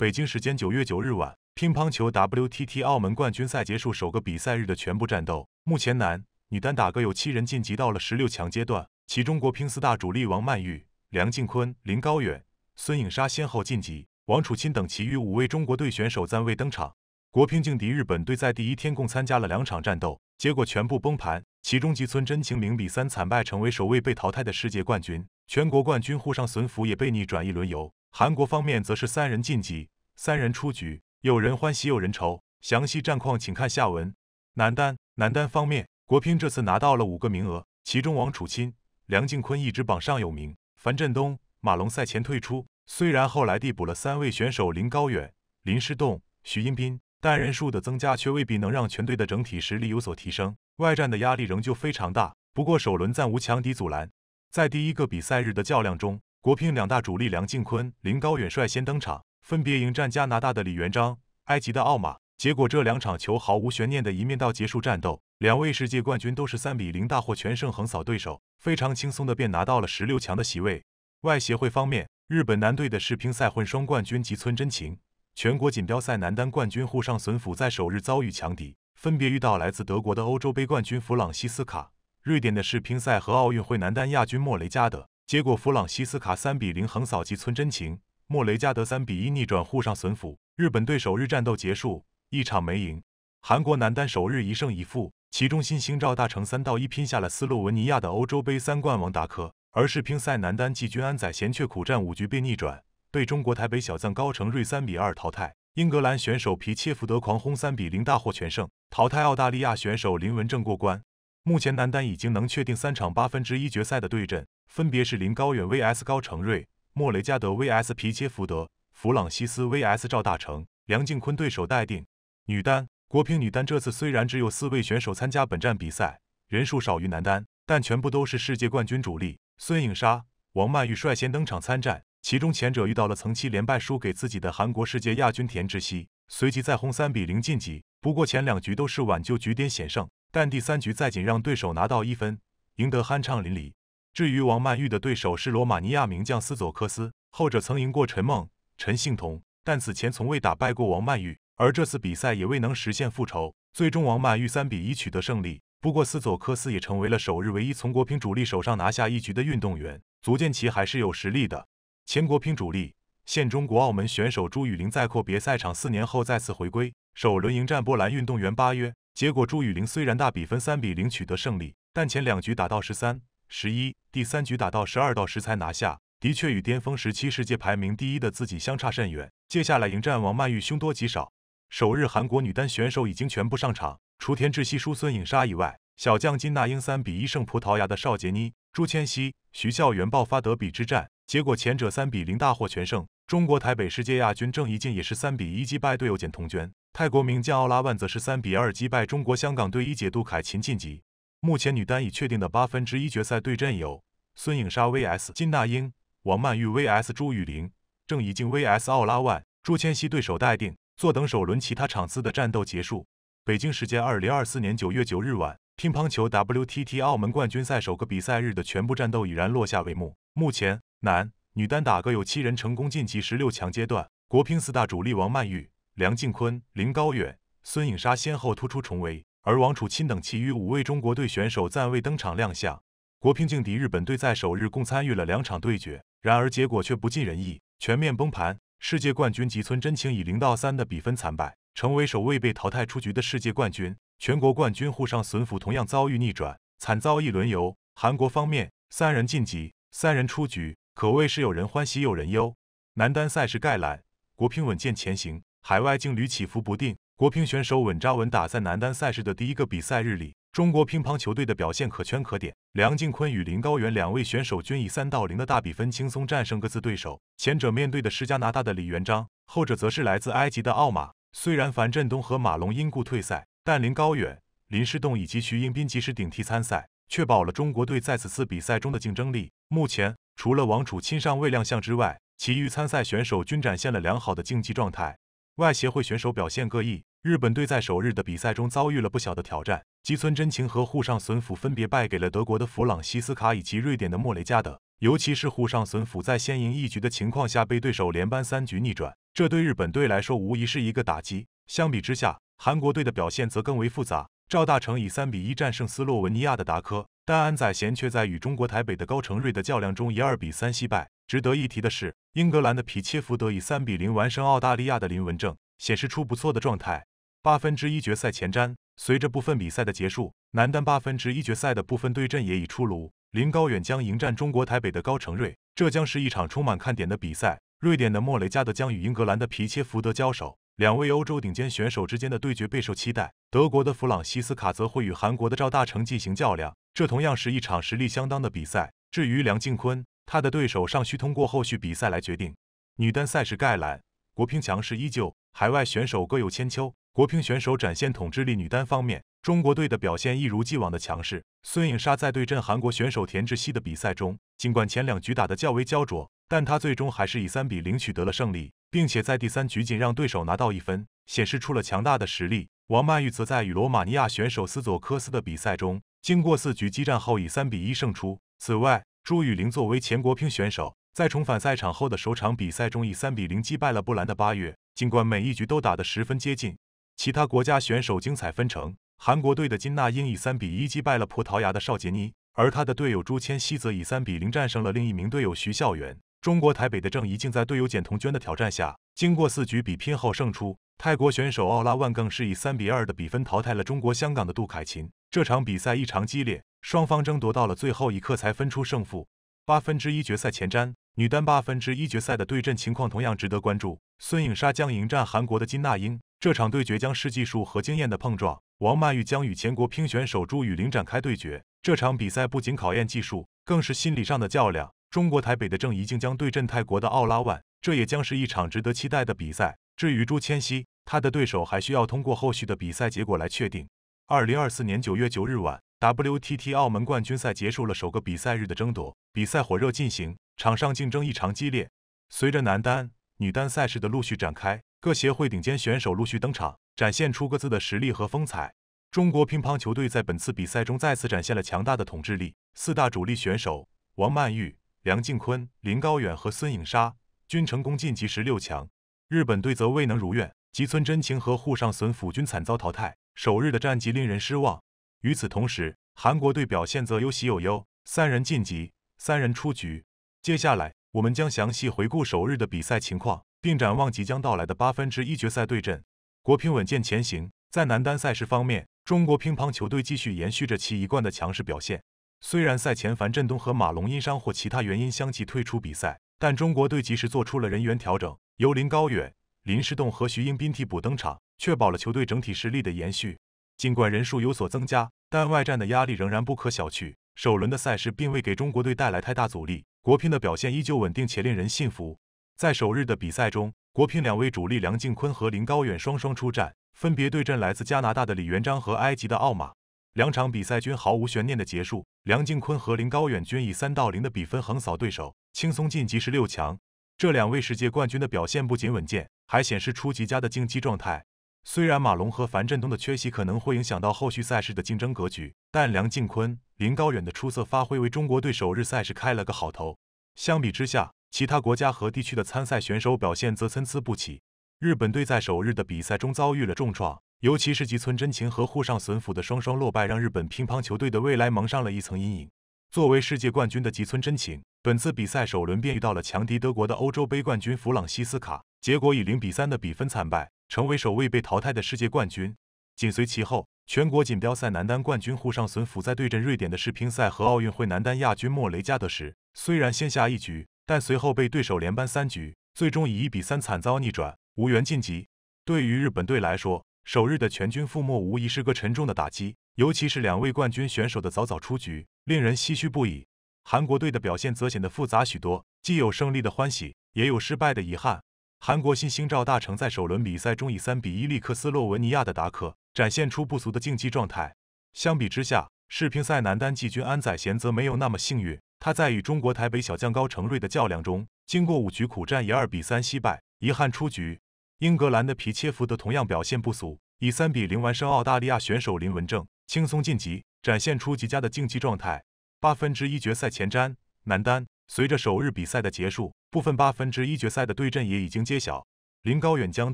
北京时间九月九日晚，乒乓球 WTT 澳门冠军赛结束首个比赛日的全部战斗。目前男、女单打各有七人晋级到了十六强阶段，其中国乒四大主力王曼昱、梁靖昆、林高远、孙颖莎先后晋级，王楚钦等其余五位中国队选手暂未登场。国乒劲敌日本队在第一天共参加了两场战斗，结果全部崩盘，其中吉村真晴零比三惨败，成为首位被淘汰的世界冠军。全国冠军沪上隼辅也被逆转一轮游。韩国方面则是三人晋级，三人出局，有人欢喜有人愁。详细战况请看下文。男单，男单方面，国乒这次拿到了五个名额，其中王楚钦、梁靖昆一直榜上有名。樊振东、马龙赛前退出，虽然后来递补了三位选手林高远、林诗栋、徐英斌，但人数的增加却未必能让全队的整体实力有所提升，外战的压力仍旧非常大。不过首轮暂无强敌阻拦，在第一个比赛日的较量中。国乒两大主力梁靖昆、林高远率先登场，分别迎战加拿大的李元璋、埃及的奥马。结果这两场球毫无悬念的一面到结束战斗，两位世界冠军都是三比零大获全胜，横扫对手，非常轻松的便拿到了十六强的席位。外协会方面，日本男队的世乒赛混双冠军吉村真晴、全国锦标赛男单冠军沪上隼辅在首日遭遇强敌，分别遇到来自德国的欧洲杯冠军弗朗西斯卡、瑞典的世乒赛和奥运会男单亚军莫雷加德。结果，弗朗西斯卡三比零横扫吉村真晴，莫雷加德三比一逆转沪上损辅。日本队首日战斗结束，一场没赢。韩国男单首日一胜一负，其中新星赵大成三到一拼下了斯洛文尼亚的欧洲杯三冠王达科，而世乒赛男单季军安宰贤却苦战五局被逆转，被中国台北小将高承瑞三比二淘汰。英格兰选手皮切福德狂轰三比零大获全胜，淘汰澳大利亚选手林文正过关。目前男单已经能确定三场八分之一决赛的对阵，分别是林高远 VS 高成瑞、莫雷加德 VS 皮切福德、弗朗西斯 VS 赵大成、梁靖昆对手待定。女单国乒女单这次虽然只有四位选手参加本站比赛，人数少于男单，但全部都是世界冠军主力。孙颖莎、王曼玉率先登场参战，其中前者遇到了曾七连败输给自己的韩国世界亚军田志希，随即再轰三比零晋级，不过前两局都是挽救局点险胜。但第三局再仅让对手拿到一分，赢得酣畅淋漓。至于王曼玉的对手是罗马尼亚名将斯佐克斯，后者曾赢过陈梦、陈幸同，但此前从未打败过王曼玉，而这次比赛也未能实现复仇。最终，王曼玉三比一取得胜利。不过，斯佐克斯也成为了首日唯一从国乒主力手上拿下一局的运动员，足见其还是有实力的。前国乒主力、现中国澳门选手朱雨玲在阔别赛场四年后再次回归，首轮迎战波兰运动员巴约。结果朱雨玲虽然大比分三比零取得胜利，但前两局打到十三十一，第三局打到十二到十才拿下，的确与巅峰时期世界排名第一的自己相差甚远。接下来迎战王曼玉，凶多吉少。首日韩国女单选手已经全部上场，除田志希输孙颖莎以外，小将金娜英三比一胜葡萄牙的邵杰妮，朱芊曦、徐孝元爆发德比之战，结果前者三比零大获全胜。中国台北世界亚军郑怡静也是三比一击败队友简童娟，泰国名将奥拉万则是三比二击败中国香港队一姐杜凯琴晋级。目前女单已确定的八分之一决赛对阵有孙颖莎 VS 金娜英，王曼玉 VS 朱雨玲，郑怡静 VS 奥拉万，朱芊曦对手待定，坐等首轮其他场次的战斗结束。北京时间二零二四年九月九日晚，乒乓球 WTT 澳门冠军赛首个比赛日的全部战斗已然落下帷幕。目前男女单打各有七人成功晋级十六强阶段，国乒四大主力王曼玉、梁靖昆、林高远、孙颖莎先后突出重围，而王楚钦等其余五位中国队选手暂未登场亮相。国乒劲敌日本队在首日共参与了两场对决，然而结果却不尽人意，全面崩盘。世界冠军吉村真晴以零到三的比分惨败，成为首位被淘汰出局的世界冠军。全国冠军沪上隼辅同样遭遇逆转，惨遭一轮游。韩国方面，三人晋级，三人出局。可谓是有人欢喜有人忧。男单赛事概览：国乒稳健前行；海外劲旅起伏不定。国乒选手稳扎稳打，在男单赛事的第一个比赛日里，中国乒乓球队的表现可圈可点。梁靖昆与林高远两位选手均以三到零的大比分轻松战胜各自对手，前者面对的是加拿大的李元璋，后者则是来自埃及的奥马。虽然樊振东和马龙因故退赛，但林高远、林诗栋以及徐英宾及时顶替参赛，确保了中国队在此次比赛中的竞争力。目前。除了王楚钦尚未亮相之外，其余参赛选手均展现了良好的竞技状态。外协会选手表现各异，日本队在首日的比赛中遭遇了不小的挑战。吉村真晴和户上隼辅分别败给了德国的弗朗西斯卡以及瑞典的莫雷加德。尤其是户上隼辅在先赢一局的情况下被对手连扳三局逆转，这对日本队来说无疑是一个打击。相比之下，韩国队的表现则更为复杂。赵大成以三比一战胜斯洛文尼亚的达科，但安宰贤却在与中国台北的高承瑞的较量中以二比三惜败。值得一提的是，英格兰的皮切福德以三比零完胜澳大利亚的林文正，显示出不错的状态。八分之一决赛前瞻：随着部分比赛的结束，男单八分之一决赛的部分对阵也已出炉。林高远将迎战中国台北的高承瑞，这将是一场充满看点的比赛。瑞典的莫雷加德将与英格兰的皮切福德交手。两位欧洲顶尖选手之间的对决备受期待。德国的弗朗西斯卡则会与韩国的赵大成进行较量，这同样是一场实力相当的比赛。至于梁靖昆，他的对手尚需通过后续比赛来决定。女单赛事盖览：国乒强势依旧，海外选手各有千秋。国乒选手展现统治力，女单方面，中国队的表现一如既往的强势。孙颖莎在对阵韩国选手田志希的比赛中，尽管前两局打得较为焦灼。但他最终还是以三比零取得了胜利，并且在第三局仅让对手拿到一分，显示出了强大的实力。王曼玉则在与罗马尼亚选手斯佐科斯的比赛中，经过四局激战后以三比一胜出。此外，朱雨玲作为前国乒选手，在重返赛场后的首场比赛中以三比零击败了布兰的八月。尽管每一局都打得十分接近，其他国家选手精彩纷呈。韩国队的金娜英以三比一击败了葡萄牙的邵杰妮，而她的队友朱芊曦则以三比零战胜了另一名队友徐孝元。中国台北的郑怡静在队友简彤娟的挑战下，经过四局比拼后胜出。泰国选手奥拉万更是以三比二的比分淘汰了中国香港的杜凯琴。这场比赛异常激烈，双方争夺到了最后一刻才分出胜负。八分之一决赛前瞻：女单八分之一决赛的对阵情况同样值得关注。孙颖莎将迎战韩国的金娜英，这场对决将是技术和经验的碰撞。王曼玉将与前国乒选手朱雨玲展开对决。这场比赛不仅考验技术，更是心理上的较量。中国台北的郑怡静将对阵泰国的奥拉万，这也将是一场值得期待的比赛。至于朱芊曦，她的对手还需要通过后续的比赛结果来确定。二零二四年九月九日晚，WTT 澳门冠军赛结束了首个比赛日的争夺，比赛火热进行，场上竞争异常激烈。随着男单、女单赛事的陆续展开，各协会顶尖选手陆续登场，展现出各自的实力和风采。中国乒乓球队在本次比赛中再次展现了强大的统治力，四大主力选手王曼玉。梁靖昆、林高远和孙颖莎均成功晋级十六强，日本队则未能如愿，吉村真晴和户上隼辅均惨遭淘汰。首日的战绩令人失望。与此同时，韩国队表现则有喜有忧，三人晋级，三人出局。接下来，我们将详细回顾首日的比赛情况，并展望即将到来的八分之一决赛对阵。国乒稳健前行，在男单赛事方面，中国乒乓球队继续延续着其一贯的强势表现。虽然赛前樊振东和马龙因伤或其他原因相继退出比赛，但中国队及时做出了人员调整，由林高远、林诗栋和徐英斌替补登场，确保了球队整体实力的延续。尽管人数有所增加，但外战的压力仍然不可小觑。首轮的赛事并未给中国队带来太大阻力，国乒的表现依旧稳定且令人信服。在首日的比赛中，国乒两位主力梁靖昆和林高远双双出战，分别对阵来自加拿大的李元璋和埃及的奥马。两场比赛均毫无悬念的结束，梁靖昆和林高远均以三到零的比分横扫对手，轻松晋级十六强。这两位世界冠军的表现不仅稳健，还显示出极佳的竞技状态。虽然马龙和樊振东的缺席可能会影响到后续赛事的竞争格局，但梁靖昆、林高远的出色发挥为中国队首日赛事开了个好头。相比之下，其他国家和地区的参赛选手表现则参差不齐。日本队在首日的比赛中遭遇了重创。尤其是吉村真晴和沪上隼辅的双双落败，让日本乒乓球队的未来蒙上了一层阴影。作为世界冠军的吉村真晴，本次比赛首轮便遇到了强敌德国的欧洲杯冠军弗朗西斯卡，结果以零比三的比分惨败，成为首位被淘汰的世界冠军。紧随其后，全国锦标赛男单冠军沪上隼辅在对阵瑞典的世乒赛和奥运会男单亚军莫雷加德时，虽然先下一局，但随后被对手连扳三局，最终以一比三惨遭逆转，无缘晋级。对于日本队来说，首日的全军覆没无疑是个沉重的打击，尤其是两位冠军选手的早早出局，令人唏嘘不已。韩国队的表现则显得复杂许多，既有胜利的欢喜，也有失败的遗憾。韩国新星赵大成在首轮比赛中以三比一力克斯洛文尼亚的达可，展现出不俗的竞技状态。相比之下，世乒赛男单季军安宰贤则没有那么幸运，他在与中国台北小将高承瑞的较量中，经过五局苦战以二比三惜败，遗憾出局。英格兰的皮切福德同样表现不俗，以三比零完胜澳大利亚选手林文正，轻松晋级，展现出极佳的竞技状态。八分之一决赛前瞻：男单。随着首日比赛的结束，部分八分之一决赛的对阵也已经揭晓。林高远将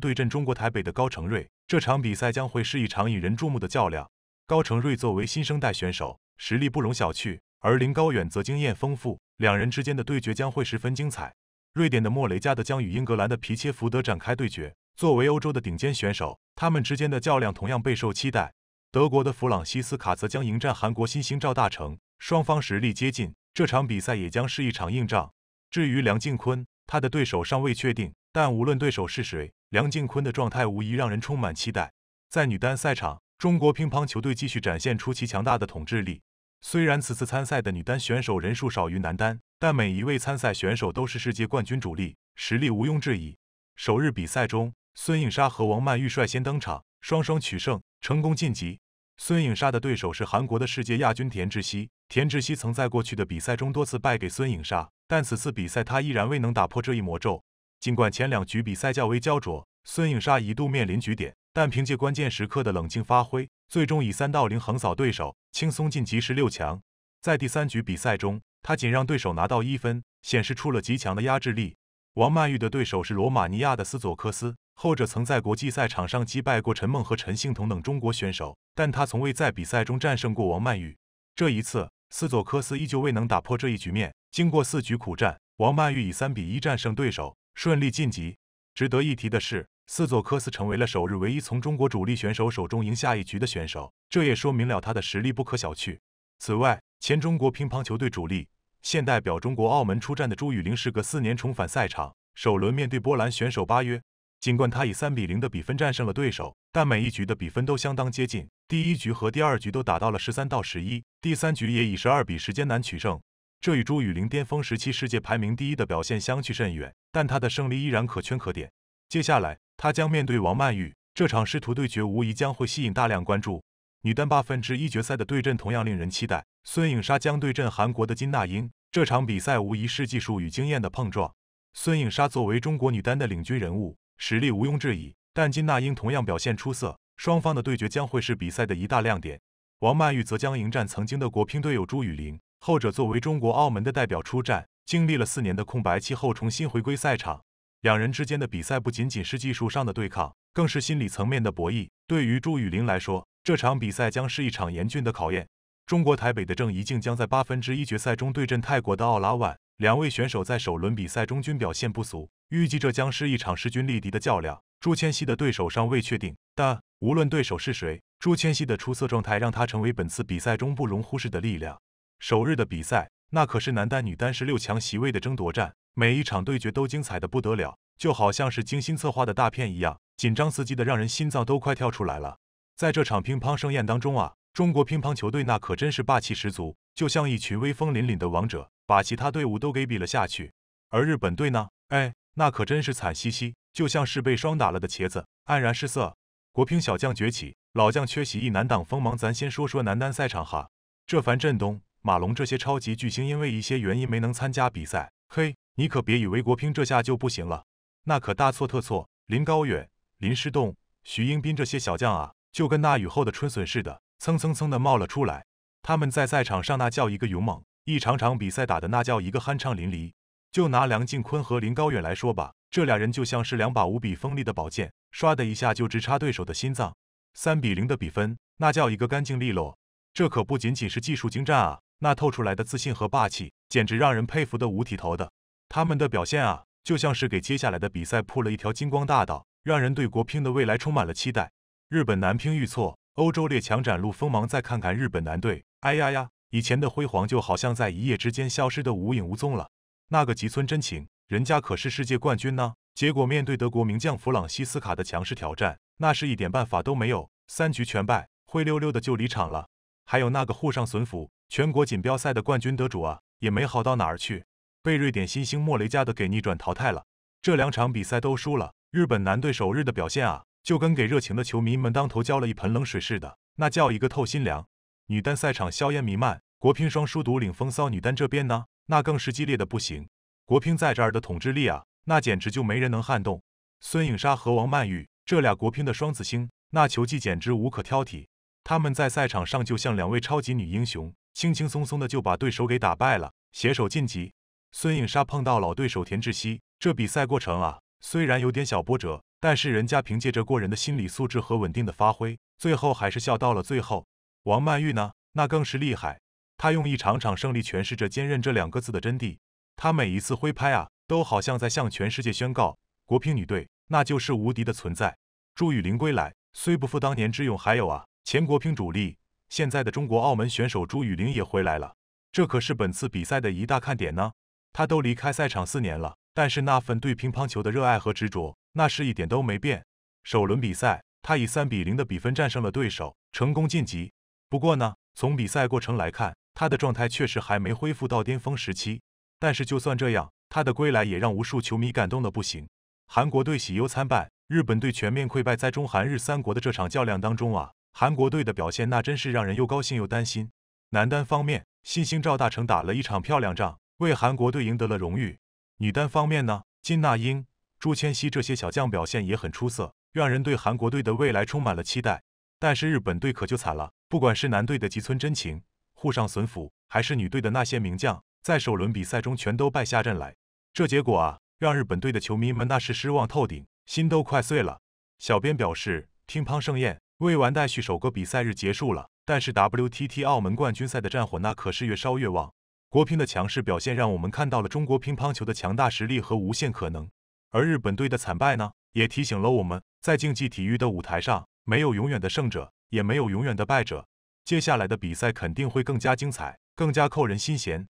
对阵中国台北的高承睿，这场比赛将会是一场引人注目的较量。高承睿作为新生代选手，实力不容小觑，而林高远则经验丰富，两人之间的对决将会十分精彩。瑞典的莫雷加德将与英格兰的皮切福德展开对决。作为欧洲的顶尖选手，他们之间的较量同样备受期待。德国的弗朗西斯卡则将迎战韩国新星赵大成，双方实力接近，这场比赛也将是一场硬仗。至于梁靖昆，他的对手尚未确定，但无论对手是谁，梁靖昆的状态无疑让人充满期待。在女单赛场，中国乒乓球队继续展现出其强大的统治力。虽然此次参赛的女单选手人数少于男单。但每一位参赛选手都是世界冠军主力，实力毋庸置疑。首日比赛中，孙颖莎和王曼玉率先登场，双双取胜，成功晋级。孙颖莎的对手是韩国的世界亚军田志希，田志希曾在过去的比赛中多次败给孙颖莎，但此次比赛他依然未能打破这一魔咒。尽管前两局比赛较为焦灼，孙颖莎一度面临局点，但凭借关键时刻的冷静发挥，最终以三到零横扫对手，轻松晋级十六强。在第三局比赛中，他仅让对手拿到一分，显示出了极强的压制力。王曼玉的对手是罗马尼亚的斯佐克斯，后者曾在国际赛场上击败过陈梦和陈幸同等中国选手，但他从未在比赛中战胜过王曼玉。这一次，斯佐克斯依旧未能打破这一局面。经过四局苦战，王曼玉以三比一战胜对手，顺利晋级。值得一提的是，斯佐克斯成为了首日唯一从中国主力选手手中赢下一局的选手，这也说明了他的实力不可小觑。此外，前中国乒乓球队主力。现代表中国澳门出战的朱雨玲时隔四年重返赛场，首轮面对波兰选手巴约，尽管她以三比零的比分战胜了对手，但每一局的比分都相当接近，第一局和第二局都打到了十三到十一，第三局也以十二比十艰难取胜。这与朱雨玲巅峰时期世界排名第一的表现相去甚远，但她的胜利依然可圈可点。接下来她将面对王曼玉，这场师徒对决无疑将会吸引大量关注。女单八分之一决赛的对阵同样令人期待，孙颖莎将对阵韩国的金娜英。这场比赛无疑是技术与经验的碰撞。孙颖莎作为中国女单的领军人物，实力毋庸置疑，但金娜英同样表现出色，双方的对决将会是比赛的一大亮点。王曼玉则将迎战曾经的国乒队友朱雨玲，后者作为中国澳门的代表出战，经历了四年的空白期后重新回归赛场。两人之间的比赛不仅仅是技术上的对抗，更是心理层面的博弈。对于朱雨玲来说，这场比赛将是一场严峻的考验。中国台北的郑怡静将在八分之一决赛中对阵泰国的奥拉万。两位选手在首轮比赛中均表现不俗，预计这将是一场势均力敌的较量。朱千熙的对手尚未确定，但无论对手是谁，朱千熙的出色状态让他成为本次比赛中不容忽视的力量。首日的比赛，那可是男单、女单十六强席位的争夺战，每一场对决都精彩的不得了，就好像是精心策划的大片一样，紧张刺激的让人心脏都快跳出来了。在这场乒乓盛宴当中啊。中国乒乓球队那可真是霸气十足，就像一群威风凛凛的王者，把其他队伍都给比了下去。而日本队呢，哎，那可真是惨兮兮，就像是被霜打了的茄子，黯然失色。国乒小将崛起，老将缺席一难挡锋芒。咱先说说男单赛场哈，这樊振东、马龙这些超级巨星因为一些原因没能参加比赛，嘿，你可别以为国乒这下就不行了，那可大错特错。林高远、林诗栋、徐英彬这些小将啊，就跟那雨后的春笋似的。蹭蹭蹭的冒了出来，他们在赛场上那叫一个勇猛，一场场比赛打的那叫一个酣畅淋漓。就拿梁靖昆和林高远来说吧，这俩人就像是两把无比锋利的宝剑，唰的一下就直插对手的心脏。三比零的比分，那叫一个干净利落。这可不仅仅是技术精湛啊，那透出来的自信和霸气，简直让人佩服的五体投地。他们的表现啊，就像是给接下来的比赛铺了一条金光大道，让人对国乒的未来充满了期待。日本男乒遇挫。欧洲列强展露锋芒，再看看日本男队，哎呀呀，以前的辉煌就好像在一夜之间消失的无影无踪了。那个吉村真晴，人家可是世界冠军呢，结果面对德国名将弗朗西斯卡的强势挑战，那是一点办法都没有，三局全败，灰溜溜的就离场了。还有那个沪上隼辅，全国锦标赛的冠军得主啊，也没好到哪儿去，被瑞典新星莫雷加德给逆转淘汰了，这两场比赛都输了。日本男队首日的表现啊。就跟给热情的球迷们当头浇了一盆冷水似的，那叫一个透心凉。女单赛场硝烟弥漫，国乒双输独领风骚。女单这边呢，那更是激烈的不行。国乒在这儿的统治力啊，那简直就没人能撼动。孙颖莎和王曼玉这俩国乒的双子星，那球技简直无可挑剔。他们在赛场上就像两位超级女英雄，轻轻松松的就把对手给打败了，携手晋级。孙颖莎碰到老对手田志希，这比赛过程啊，虽然有点小波折。但是人家凭借着过人的心理素质和稳定的发挥，最后还是笑到了最后。王曼玉呢，那更是厉害，她用一场场胜利诠释着“坚韧”这两个字的真谛。她每一次挥拍啊，都好像在向全世界宣告：国乒女队那就是无敌的存在。朱雨玲归来，虽不复当年之勇，还有啊，前国乒主力，现在的中国澳门选手朱雨玲也回来了，这可是本次比赛的一大看点呢。她都离开赛场四年了。但是那份对乒乓球的热爱和执着，那是一点都没变。首轮比赛，他以三比零的比分战胜了对手，成功晋级。不过呢，从比赛过程来看，他的状态确实还没恢复到巅峰时期。但是就算这样，他的归来也让无数球迷感动的不行。韩国队喜忧参半，日本队全面溃败。在中韩日三国的这场较量当中啊，韩国队的表现那真是让人又高兴又担心。男单方面，新星赵大成打了一场漂亮仗，为韩国队赢得了荣誉。女单方面呢，金娜英、朱芊曦这些小将表现也很出色，让人对韩国队的未来充满了期待。但是日本队可就惨了，不管是男队的吉村真晴、沪上隼辅，还是女队的那些名将，在首轮比赛中全都败下阵来。这结果啊，让日本队的球迷们那是失望透顶，心都快碎了。小编表示，乒乓盛宴未完待续，首个比赛日结束了，但是 WTT 澳门冠军赛的战火那可是越烧越旺。国乒的强势表现让我们看到了中国乒乓球的强大实力和无限可能，而日本队的惨败呢，也提醒了我们在竞技体育的舞台上，没有永远的胜者，也没有永远的败者。接下来的比赛肯定会更加精彩，更加扣人心弦。